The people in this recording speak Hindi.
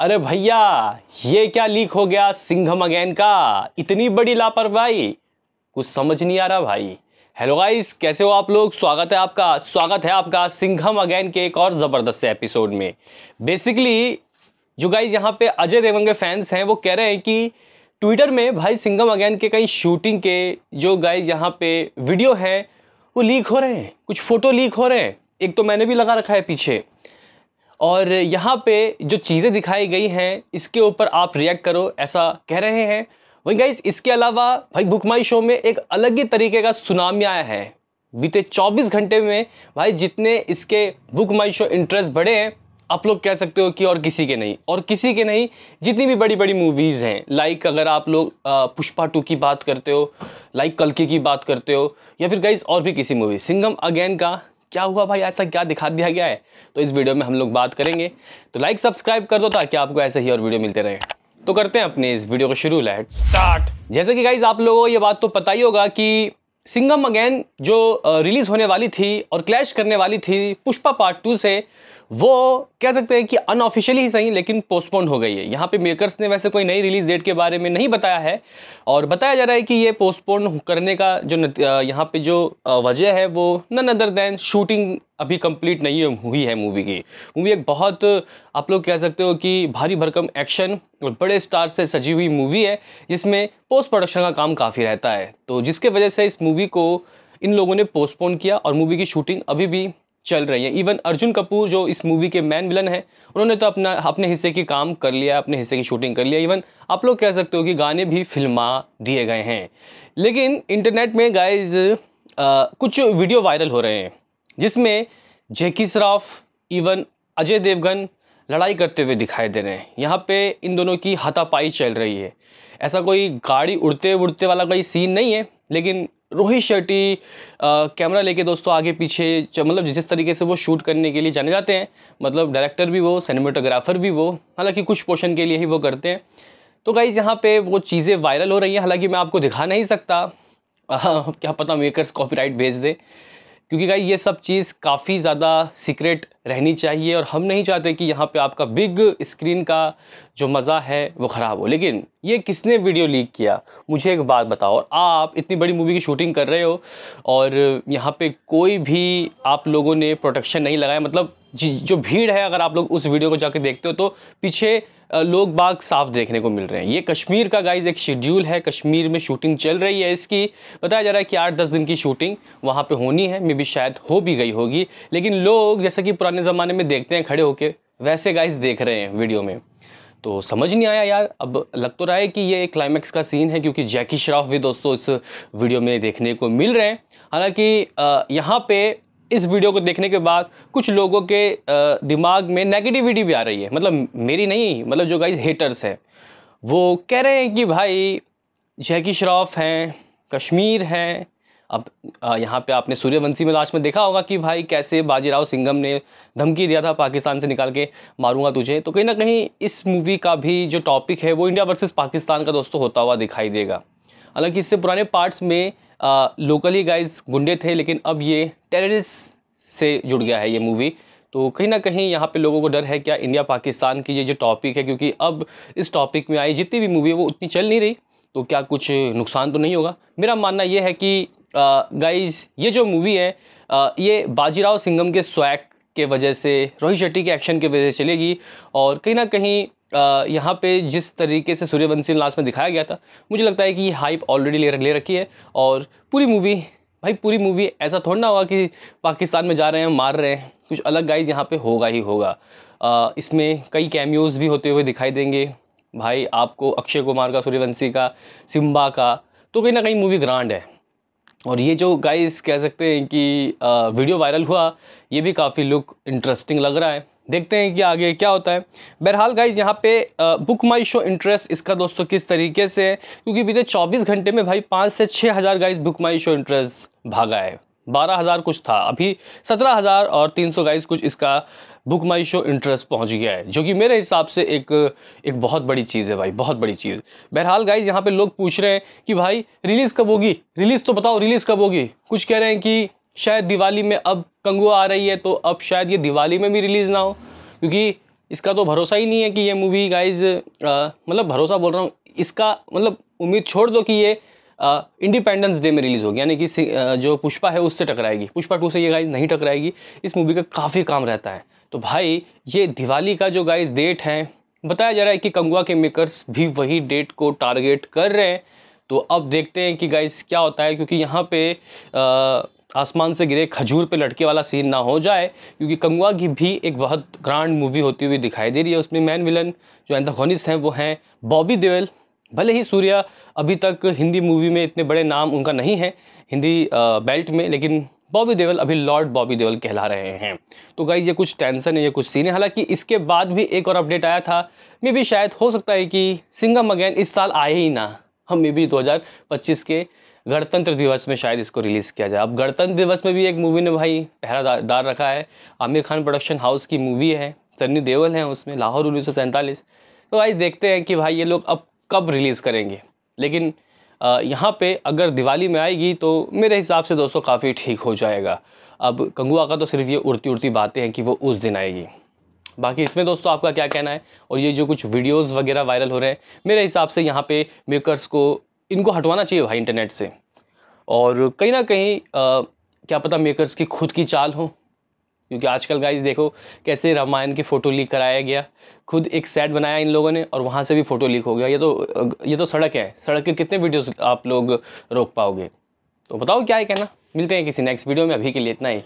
अरे भैया ये क्या लीक हो गया सिंघम अगेन का इतनी बड़ी लापरवाही कुछ समझ नहीं आ रहा भाई हेलो गाइस कैसे हो आप लोग स्वागत है आपका स्वागत है आपका सिंघम अगेन के एक और ज़बरदस्त एपिसोड में बेसिकली जो गाइस यहाँ पे अजय देवगन के फैंस हैं वो कह रहे हैं कि ट्विटर में भाई सिंघम अगेन के कई शूटिंग के जो गाइज यहाँ पे वीडियो हैं वो लीक हो रहे हैं कुछ फ़ोटो लीक हो रहे हैं एक तो मैंने भी लगा रखा है पीछे और यहाँ पे जो चीज़ें दिखाई गई हैं इसके ऊपर आप रिएक्ट करो ऐसा कह रहे हैं वही गाइज इसके अलावा भाई माई शो में एक अलग ही तरीके का सुनामी आया है बीते 24 घंटे में भाई जितने इसके बुक माई शो इंटरेस्ट बढ़े हैं आप लोग कह सकते हो कि और किसी के नहीं और किसी के नहीं जितनी भी बड़ी बड़ी मूवीज़ हैं लाइक अगर आप लोग पुष्पा टू की बात करते हो लाइक कलकी की बात करते हो या फिर गाइज और भी किसी मूवी सिंगम अगेन का क्या हुआ भाई ऐसा क्या दिखा दिया गया है तो इस वीडियो में हम लोग बात करेंगे तो लाइक सब्सक्राइब कर दो ताकि आपको ऐसे ही और वीडियो मिलते रहे तो करते हैं अपने इस वीडियो को शुरू लेट स्टार्ट जैसे कि गाइज आप लोगों को ये बात तो पता ही होगा कि सिंगम अगेन जो रिलीज होने वाली थी और क्लैश करने वाली थी पुष्पा पार्ट टू से वो कह सकते हैं कि अनऑफिशियली ही सही लेकिन पोस्टपोन हो गई है यहाँ पे मेकर्स ने वैसे कोई नई रिलीज डेट के बारे में नहीं बताया है और बताया जा रहा है कि ये पोस्टपोन करने का जो यहाँ पे जो वजह है वो नन अदर दैन शूटिंग अभी कंप्लीट नहीं हुई है मूवी की मूवी एक बहुत आप लोग कह सकते हो कि भारी भरकम एक्शन और बड़े स्टार से सजी हुई मूवी है जिसमें पोस्ट प्रोडक्शन का काम काफ़ी रहता है तो जिसके वजह से इस मूवी को इन लोगों ने पोस्टपोन किया और मूवी की शूटिंग अभी भी चल रही हैं इवन अर्जुन कपूर जो इस मूवी के मैन विलन है उन्होंने तो अपना अपने हिस्से की काम कर लिया अपने हिस्से की शूटिंग कर लिया इवन आप लोग कह सकते हो कि गाने भी फिल्मा दिए गए हैं लेकिन इंटरनेट में गाइज कुछ वीडियो वायरल हो रहे हैं जिसमें जैकी श्रॉफ इवन अजय देवगन लड़ाई करते हुए दिखाई दे रहे हैं यहाँ पे इन दोनों की हाथापाई चल रही है ऐसा कोई गाड़ी उड़ते उड़ते वाला कोई सीन नहीं है लेकिन रोहित शेट्टी कैमरा लेके दोस्तों आगे पीछे मतलब जिस तरीके से वो शूट करने के लिए जाने जाते हैं मतलब डायरेक्टर भी वो सिनेमाटोग्राफर भी वो हालांकि कुछ पोर्शन के लिए ही वो करते हैं तो गाइज़ यहाँ पे वो चीज़ें वायरल हो रही हैं हालांकि मैं आपको दिखा नहीं सकता आ, क्या पता मेकर्स कॉपीराइट भेज दे क्योंकि भाई ये सब चीज़ काफ़ी ज़्यादा सीक्रेट रहनी चाहिए और हम नहीं चाहते कि यहाँ पे आपका बिग स्क्रीन का जो मज़ा है वो ख़राब हो लेकिन ये किसने वीडियो लीक किया मुझे एक बात बताओ और आप इतनी बड़ी मूवी की शूटिंग कर रहे हो और यहाँ पे कोई भी आप लोगों ने प्रोटेक्शन नहीं लगाया मतलब जो भीड़ है अगर आप लोग उस वीडियो को जाके देखते हो तो पीछे लोग बाग साफ देखने को मिल रहे हैं ये कश्मीर का गाइज एक शेड्यूल है कश्मीर में शूटिंग चल रही है इसकी बताया जा रहा है कि आठ दस दिन की शूटिंग वहाँ पे होनी है मे भी शायद हो भी गई होगी लेकिन लोग जैसा कि पुराने ज़माने में देखते हैं खड़े होकर वैसे गाइज देख रहे हैं वीडियो में तो समझ नहीं आया यार अब लग तो रहा है कि ये क्लाइमैक्स का सीन है क्योंकि जैकी श्रॉफ भी दोस्तों इस वीडियो में देखने को मिल रहे हैं हालांकि यहाँ पे इस वीडियो को देखने के बाद कुछ लोगों के दिमाग में नेगेटिविटी भी आ रही है मतलब मेरी नहीं मतलब जो गाइज हेटर्स हैं वो कह रहे हैं कि भाई जैकी श्रॉफ हैं कश्मीर हैं अब यहाँ पे आपने सूर्यवंशी में लास्ट में देखा होगा कि भाई कैसे बाजीराव सिंघम ने धमकी दिया था पाकिस्तान से निकाल के मारूंगा तुझे तो कहीं ना कहीं इस मूवी का भी जो टॉपिक है वो इंडिया वर्सेस पाकिस्तान का दोस्तों होता हुआ दिखाई देगा हालांकि इससे पुराने पार्ट्स में लोकली गाइज गुंडे थे लेकिन अब ये टेररिस्ट से जुड़ गया है ये मूवी तो कहीं ना कहीं यहाँ पे लोगों को डर है क्या इंडिया पाकिस्तान की ये जो टॉपिक है क्योंकि अब इस टॉपिक में आई जितनी भी मूवी है वो उतनी चल नहीं रही तो क्या कुछ नुकसान तो नहीं होगा मेरा मानना ये है कि गाइज ये जो मूवी है आ, ये बाजीराव सिंगम के स्वैक के वजह से रोहित शेट्टी के एक्शन के वजह से चलेगी और कहीं ना कहीं यहाँ पे जिस तरीके से सूर्यवंशी लास्ट में दिखाया गया था मुझे लगता है कि ये हाइप ऑलरेडी ले ले रखी है और पूरी मूवी भाई पूरी मूवी ऐसा थोड़ा ना होगा कि पाकिस्तान में जा रहे हैं मार रहे हैं कुछ अलग गाइज यहाँ पे होगा ही होगा आ, इसमें कई कैमियोज़ भी होते हुए दिखाई देंगे भाई आपको अक्षय कुमार का सूर्यवंशी का सिम्बा का तो कहीं ना कहीं मूवी ग्रांड है और ये जो गाइस कह सकते हैं कि आ, वीडियो वायरल हुआ ये भी काफ़ी लुक इंटरेस्टिंग लग रहा है देखते हैं कि आगे क्या होता है बहरहाल गाइज यहाँ पे बुक माई शो इंटरेस्ट इसका दोस्तों किस तरीके से है क्योंकि बीते 24 घंटे में भाई पाँच से छः हज़ार guys book my show interest भागा है बारह हज़ार कुछ था अभी सत्रह हज़ार और तीन सौ गाइज कुछ इसका बुक माई शो इंटरेस्ट पहुंच गया है जो कि मेरे हिसाब से एक एक बहुत बड़ी चीज़ है भाई बहुत बड़ी चीज़ बहरहाल गाइज यहाँ पे लोग पूछ रहे हैं कि भाई रिलीज़ कब होगी रिलीज़ तो बताओ रिलीज़ कब होगी कुछ कह रहे हैं कि शायद दिवाली में अब कंगुआ आ रही है तो अब शायद ये दिवाली में भी रिलीज़ ना हो क्योंकि इसका तो भरोसा ही नहीं है कि ये मूवी गाइज मतलब भरोसा बोल रहा हूँ इसका मतलब उम्मीद छोड़ दो कि ये इंडिपेंडेंस डे में रिलीज़ होगी यानी कि जो पुष्पा है उससे टकराएगी पुष्पा टू से ये गाइज नहीं टकराएगी इस मूवी का काफ़ी काम रहता है तो भाई ये दिवाली का जो गाइज डेट है बताया जा रहा है कि कंगुआ के मेकर्स भी वही डेट को टारगेट कर रहे हैं तो अब देखते हैं कि गाइज क्या होता है क्योंकि यहाँ पे आ, आसमान से गिरे खजूर पे लटके वाला सीन ना हो जाए क्योंकि कंगुआ की भी एक बहुत ग्रांड मूवी होती हुई दिखाई दे रही है उसमें मैन विलन जो एंथोनिस हैं वो हैं बॉबी देवल भले ही सूर्या अभी तक हिंदी मूवी में इतने बड़े नाम उनका नहीं है हिंदी बेल्ट में लेकिन बॉबी देवल अभी लॉर्ड बॉबी देवल कहला रहे हैं तो गाई ये कुछ टेंशन है ये कुछ सीन है हालांकि इसके बाद भी एक और अपडेट आया था मे भी शायद हो सकता है कि सिंगम अगैन इस साल आए ही ना हम मे बी दो के गणतंत्र दिवस में शायद इसको रिलीज़ किया जाए अब गणतंत्र दिवस में भी एक मूवी ने भाई पहरा दार रखा है आमिर खान प्रोडक्शन हाउस की मूवी है सन्नी देवल हैं उसमें लाहौर उन्नीस तो भाई देखते हैं कि भाई ये लोग अब कब रिलीज़ करेंगे लेकिन यहाँ पे अगर दिवाली में आएगी तो मेरे हिसाब से दोस्तों काफ़ी ठीक हो जाएगा अब कंगुआ का तो सिर्फ ये उड़ती उड़ती बातें हैं कि वो उस दिन आएगी बाकी इसमें दोस्तों आपका क्या कहना है और ये जो कुछ वीडियोज़ वगैरह वायरल हो रहे हैं मेरे हिसाब से यहाँ पे मेकर्स को इनको हटवाना चाहिए भाई इंटरनेट से और कहीं ना कहीं आ, क्या पता मेकर्स की खुद की चाल हो क्योंकि आजकल गाइस देखो कैसे रामायण की फ़ोटो लीक कराया गया खुद एक सेट बनाया इन लोगों ने और वहाँ से भी फ़ोटो लीक हो गया ये तो ये तो सड़क है सड़क के कितने वीडियोस आप लोग रोक पाओगे तो बताओ क्या है कहना मिलते हैं किसी नेक्स्ट वीडियो में अभी के लिए इतना ही